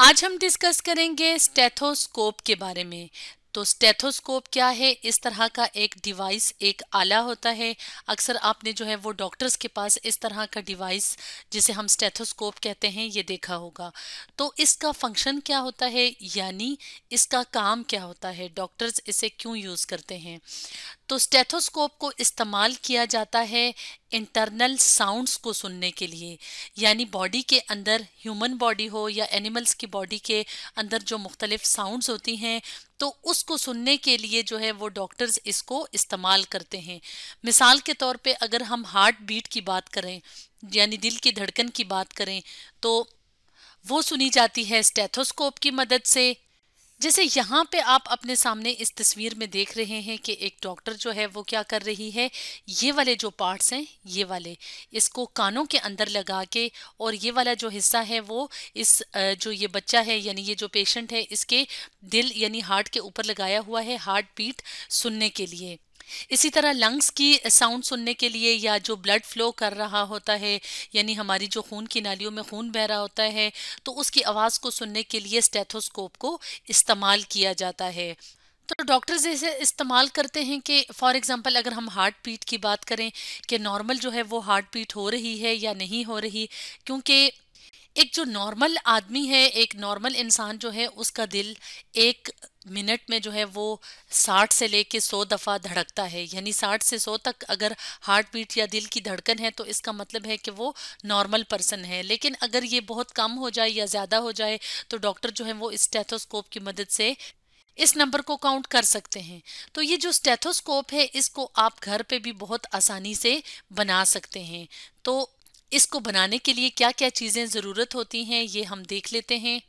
आज हम डिस्कस करेंगे स्टेथोस्कोप के बारे में तो स्टेथोस्कोप क्या है इस तरह का एक डिवाइस एक आला होता है अक्सर आपने जो है वो डॉक्टर्स के पास इस तरह का डिवाइस जिसे हम स्टेथोस्कोप कहते हैं ये देखा होगा तो इसका फंक्शन क्या होता है यानी इसका काम क्या होता है डॉक्टर्स इसे क्यों यूज़ करते हैं तो स्टेथोस्कोप को इस्तेमाल किया जाता है इंटरनल साउंड्स को सुनने के लिए यानी बॉडी के अंदर ह्यूमन बॉडी हो या एनिमल्स की बॉडी के अंदर जो मुख्तलिफ साउंड्स होती हैं तो उसको सुनने के लिए जो है वो डॉक्टर्स इसको इस्तेमाल करते हैं मिसाल के तौर पे अगर हम हार्ट बीट की बात करें यानी दिल की धड़कन की बात करें तो वो सुनी जाती है स्टेथोस्कोप की मदद से जैसे यहाँ पे आप अपने सामने इस तस्वीर में देख रहे हैं कि एक डॉक्टर जो है वो क्या कर रही है ये वाले जो पार्ट्स हैं ये वाले इसको कानों के अंदर लगा के और ये वाला जो हिस्सा है वो इस जो ये बच्चा है यानी ये जो पेशेंट है इसके दिल यानी हार्ट के ऊपर लगाया हुआ है हार्ट बीट सुनने के लिए इसी तरह लंग्स की साउंड सुनने के लिए या जो ब्लड फ्लो कर रहा होता है यानी हमारी जो खून की नालियों में खून बह रहा होता है तो उसकी आवाज़ को सुनने के लिए स्टेथोस्कोप को इस्तेमाल किया जाता है तो डॉक्टर्स इसे इस्तेमाल करते हैं कि फॉर एग्जांपल अगर हम हार्ट बीट की बात करें कि नॉर्मल जो है वो हार्ट बीट हो रही है या नहीं हो रही क्योंकि एक जो नॉर्मल आदमी है एक नॉर्मल इंसान जो है उसका दिल एक मिनट में जो है वो साठ से लेके सौ दफ़ा धड़कता है यानी साठ से सौ तक अगर हार्ट बीट या दिल की धड़कन है तो इसका मतलब है कि वो नॉर्मल पर्सन है लेकिन अगर ये बहुत कम हो जाए या ज़्यादा हो जाए तो डॉक्टर जो है वो स्टेथोस्कोप की मदद से इस नंबर को काउंट कर सकते हैं तो ये जो स्टेथोस्कोप है इसको आप घर पे भी बहुत आसानी से बना सकते हैं तो इसको बनाने के लिए क्या क्या चीज़ें ज़रूरत होती हैं ये हम देख लेते हैं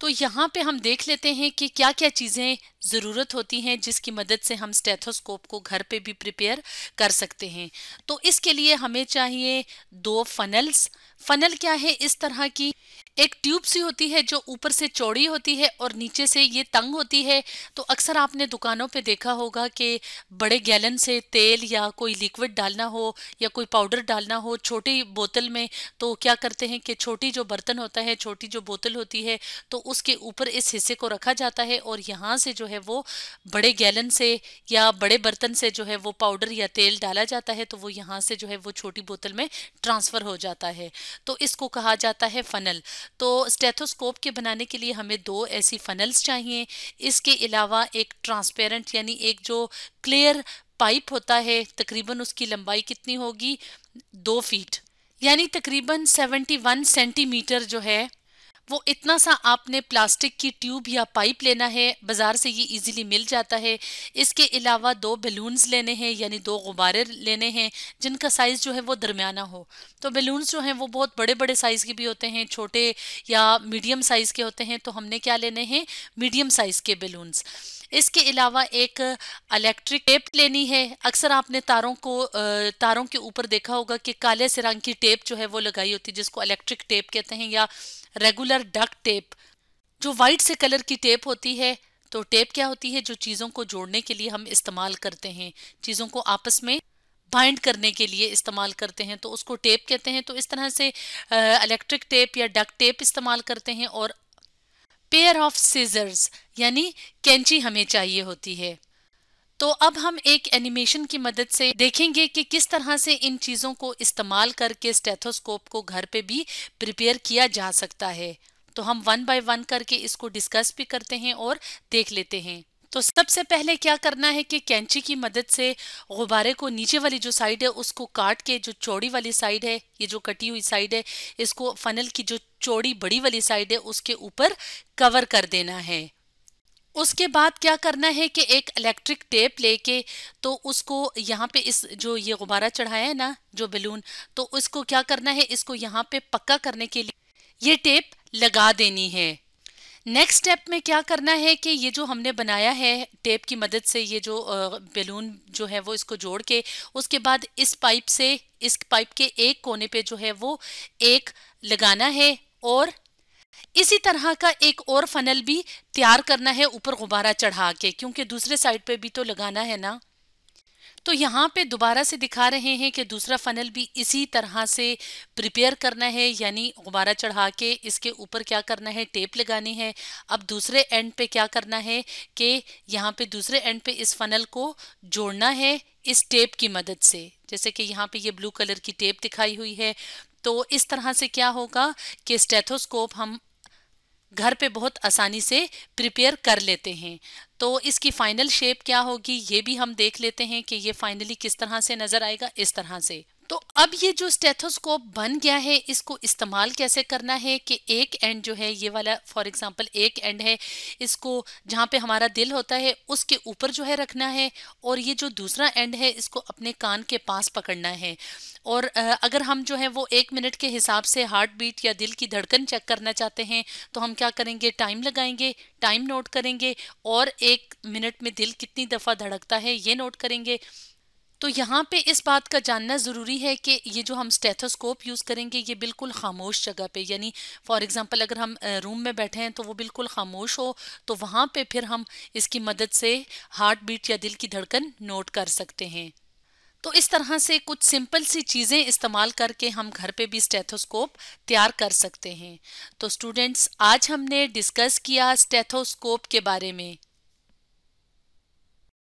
तो यहाँ पे हम देख लेते हैं कि क्या क्या चीज़ें ज़रूरत होती हैं जिसकी मदद से हम स्टेथोस्कोप को घर पे भी प्रिपेयर कर सकते हैं तो इसके लिए हमें चाहिए दो फनल्स फनल क्या है इस तरह की एक ट्यूब सी होती है जो ऊपर से चौड़ी होती है और नीचे से ये तंग होती है तो अक्सर आपने दुकानों पे देखा होगा कि बड़े गैलन से तेल या कोई लिक्विड डालना हो या कोई पाउडर डालना हो छोटी बोतल में तो क्या करते हैं कि छोटी जो बर्तन होता है छोटी जो बोतल होती है तो उसके ऊपर इस हिस्से को रखा जाता है और यहाँ से जो है वो बड़े गैलन से या बड़े बर्तन से जो है वो पाउडर या तेल डाला जाता है तो वो यहाँ से जो है वो छोटी बोतल में ट्रांसफ़र हो जाता है तो इसको कहा जाता है फ़नल तो स्टेथोस्कोप के बनाने के लिए हमें दो ऐसी फनल्स चाहिए इसके अलावा एक ट्रांसपेरेंट यानी एक जो क्लियर पाइप होता है तकरीबन उसकी लंबाई कितनी होगी दो फीट यानी तकरीबन 71 सेंटीमीटर जो है वो इतना सा आपने प्लास्टिक की ट्यूब या पाइप लेना है बाज़ार से ये इजीली मिल जाता है इसके अलावा दो बैलून्स लेने हैं यानी दो गुब्बारे लेने हैं जिनका साइज़ जो है वो दरमियाना हो तो बैलून्स जो हैं वो बहुत बड़े बड़े साइज़ के भी होते हैं छोटे या मीडियम साइज़ के होते हैं तो हमने क्या लेने हैं मीडियम साइज़ के बैलून्स इसके अलावा एक इलेक्ट्रिक टेप लेनी है अक्सर आपने तारों को तारों के ऊपर देखा होगा कि काले से रंग की टेप जो है वो लगाई होती है जिसको इलेक्ट्रिक टेप कहते हैं या रेगुलर डक टेप जो वाइट से कलर की टेप होती है तो टेप क्या होती है जो चीज़ों को जोड़ने के लिए हम इस्तेमाल करते हैं चीज़ों को आपस में बाइंड करने के लिए इस्तेमाल करते हैं तो उसको टेप कहते हैं तो इस तरह से इलेक्ट्रिक टेप या डक टेप इस्तेमाल करते हैं और पेयर ऑफ सीजर्स यानी कैंची हमें चाहिए होती है तो अब हम एक एनिमेशन की मदद से देखेंगे कि किस तरह से इन चीज़ों को इस्तेमाल करके स्टेथोस्कोप को घर पे भी प्रिपेयर किया जा सकता है तो हम वन बाय वन करके इसको डिस्कस भी करते हैं और देख लेते हैं तो सबसे पहले क्या करना है कि कैंची की मदद से गुब्बारे को नीचे वाली जो साइड है उसको काट के जो चौड़ी वाली साइड है ये जो कटी हुई साइड है इसको फनल की जो चौड़ी बड़ी वाली साइड है उसके ऊपर कवर कर देना है उसके बाद क्या करना है कि एक इलेक्ट्रिक टेप लेके तो उसको यहाँ पे इस जो ये गुब्बारा चढ़ाया है ना जो बलून तो उसको क्या करना है इसको यहाँ पे पक्का करने के लिए ये टेप लगा देनी है नेक्स्ट स्टेप में क्या करना है कि ये जो हमने बनाया है टेप की मदद से ये जो बैलून जो है वो इसको जोड़ के उसके बाद इस पाइप से इस पाइप के एक कोने पे जो है वो एक लगाना है और इसी तरह का एक और फनल भी तैयार करना है ऊपर गुब्बारा चढ़ा के क्योंकि दूसरे साइड पे भी तो लगाना है ना तो यहाँ पे दोबारा से दिखा रहे हैं कि दूसरा फनल भी इसी तरह से प्रिपेयर करना है यानी गुब्बारा चढ़ा के इसके ऊपर क्या करना है टेप लगानी है अब दूसरे एंड पे क्या करना है कि यहाँ पे दूसरे एंड पे इस फनल को जोड़ना है इस टेप की मदद से जैसे कि यहाँ पे ये ब्लू कलर की टेप दिखाई हुई है तो इस तरह से क्या होगा कि स्टेथोस्कोप हम घर पे बहुत आसानी से प्रिपेयर कर लेते हैं तो इसकी फाइनल शेप क्या होगी ये भी हम देख लेते हैं कि ये फाइनली किस तरह से नज़र आएगा इस तरह से तो अब ये जो स्टेथोस्कोप बन गया है इसको इस्तेमाल कैसे करना है कि एक एंड जो है ये वाला फॉर एग्जांपल एक एंड है इसको जहाँ पे हमारा दिल होता है उसके ऊपर जो है रखना है और ये जो दूसरा एंड है इसको अपने कान के पास पकड़ना है और अगर हम जो है वो एक मिनट के हिसाब से हार्ट बीट या दिल की धड़कन चेक करना चाहते हैं तो हम क्या करेंगे टाइम लगाएंगे टाइम नोट करेंगे और एक मिनट में दिल कितनी दफ़ा धड़कता है ये नोट करेंगे तो यहाँ पे इस बात का जानना ज़रूरी है कि ये जो हम स्टेथोस्कोप यूज़ करेंगे ये बिल्कुल खामोश जगह पे यानी फॉर एग्जांपल अगर हम रूम में बैठे हैं तो वो बिल्कुल खामोश हो तो वहाँ पे फिर हम इसकी मदद से हार्ट बीट या दिल की धड़कन नोट कर सकते हैं तो इस तरह से कुछ सिंपल सी चीज़ें इस्तेमाल करके हम घर पे भी स्टेथोस्कोप तैयार कर सकते हैं तो स्टूडेंट्स आज हमने डिस्कस किया स्टेथोस्कोप के बारे में